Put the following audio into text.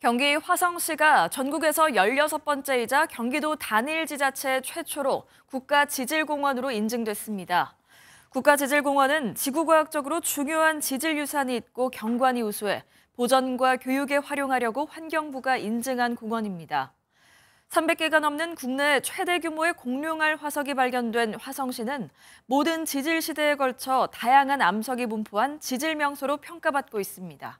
경기 화성시가 전국에서 16번째이자 경기도 단일 지자체 최초로 국가 지질공원으로 인증됐습니다. 국가 지질공원은 지구과학적으로 중요한 지질 유산이 있고 경관이 우수해 보전과 교육에 활용하려고 환경부가 인증한 공원입니다. 300개가 넘는 국내 최대 규모의 공룡알 화석이 발견된 화성시는 모든 지질 시대에 걸쳐 다양한 암석이 분포한 지질 명소로 평가받고 있습니다.